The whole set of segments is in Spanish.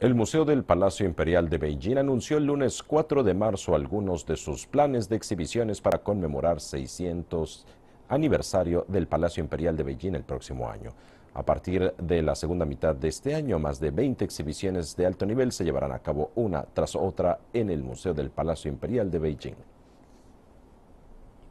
El Museo del Palacio Imperial de Beijing anunció el lunes 4 de marzo algunos de sus planes de exhibiciones para conmemorar 600 aniversario del Palacio Imperial de Beijing el próximo año. A partir de la segunda mitad de este año, más de 20 exhibiciones de alto nivel se llevarán a cabo una tras otra en el Museo del Palacio Imperial de Beijing.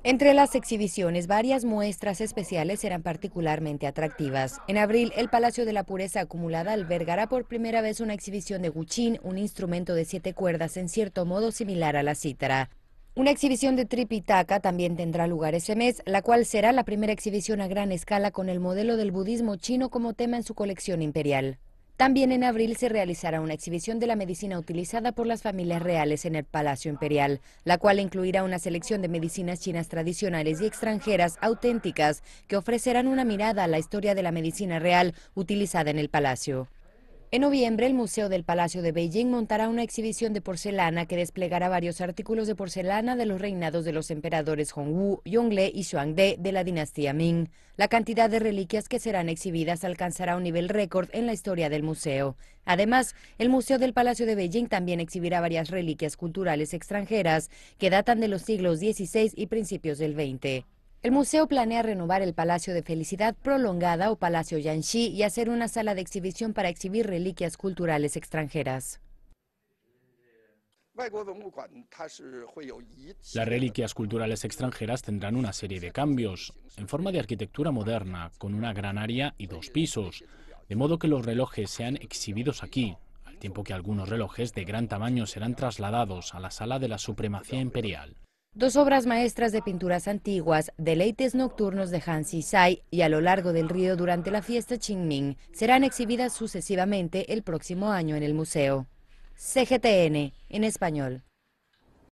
Entre las exhibiciones, varias muestras especiales serán particularmente atractivas. En abril, el Palacio de la Pureza Acumulada albergará por primera vez una exhibición de guchín, un instrumento de siete cuerdas en cierto modo similar a la cítara. Una exhibición de Tripitaka también tendrá lugar ese mes, la cual será la primera exhibición a gran escala con el modelo del budismo chino como tema en su colección imperial. También en abril se realizará una exhibición de la medicina utilizada por las familias reales en el Palacio Imperial, la cual incluirá una selección de medicinas chinas tradicionales y extranjeras auténticas que ofrecerán una mirada a la historia de la medicina real utilizada en el Palacio. En noviembre, el Museo del Palacio de Beijing montará una exhibición de porcelana que desplegará varios artículos de porcelana de los reinados de los emperadores Hongwu, Yongle y Xuangde de la dinastía Ming. La cantidad de reliquias que serán exhibidas alcanzará un nivel récord en la historia del museo. Además, el Museo del Palacio de Beijing también exhibirá varias reliquias culturales extranjeras que datan de los siglos XVI y principios del XX. El museo planea renovar el Palacio de Felicidad Prolongada o Palacio Yanxi y hacer una sala de exhibición para exhibir reliquias culturales extranjeras. Las reliquias culturales extranjeras tendrán una serie de cambios, en forma de arquitectura moderna, con una gran área y dos pisos, de modo que los relojes sean exhibidos aquí, al tiempo que algunos relojes de gran tamaño serán trasladados a la sala de la supremacía imperial. Dos obras maestras de pinturas antiguas, deleites nocturnos de Hansi Sai y a lo largo del río durante la fiesta Qingming, serán exhibidas sucesivamente el próximo año en el museo. CGTN, en español.